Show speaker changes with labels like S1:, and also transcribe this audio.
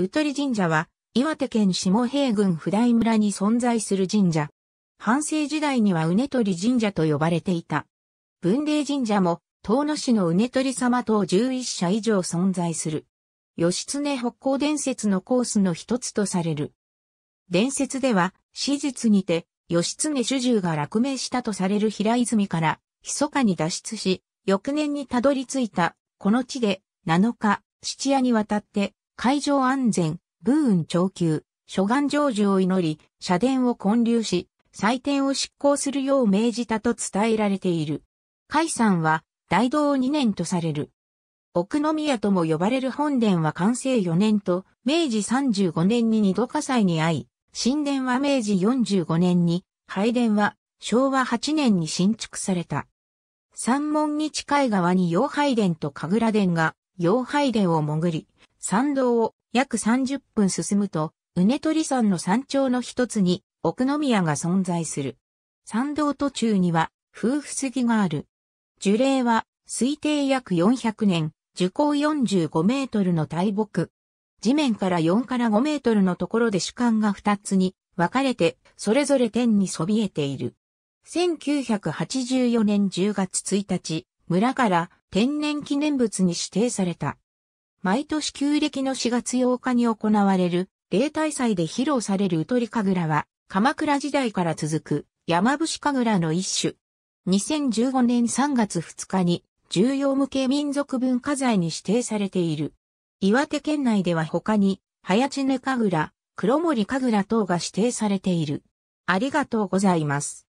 S1: うとり神社は、岩手県下平郡普代村に存在する神社。半世時代にはうねとり神社と呼ばれていた。文礼神社も、遠野市のうねとり様等11社以上存在する。義経北高伝説のコースの一つとされる。伝説では、史実にて、義経主従が落命したとされる平泉から、密かに脱出し、翌年にたどり着いた、この地で、7日、七夜にわたって、海上安全、ブーン長久、諸願成就を祈り、社殿を建立し、祭典を執行するよう命じたと伝えられている。解散は大道2年とされる。奥宮とも呼ばれる本殿は完成4年と明治35年に二度火災に遭い、神殿は明治45年に、拝殿は昭和8年に新築された。山門に近い側に洋拝殿と神楽殿が洋拝殿を潜り、山道を約30分進むと、うねとり山の山頂の一つに奥宮が存在する。山道途中には夫婦杉がある。樹齢は推定約400年、樹高45メートルの大木。地面から4から5メートルのところで主幹が2つに分かれて、それぞれ天にそびえている。1984年10月1日、村から天然記念物に指定された。毎年旧暦の4月8日に行われる、例大祭で披露されるうとり神楽は、鎌倉時代から続く山伏神楽の一種。2015年3月2日に重要無形民族文化財に指定されている。岩手県内では他に、早地根神楽、黒森神楽等が指定されている。ありがとうございます。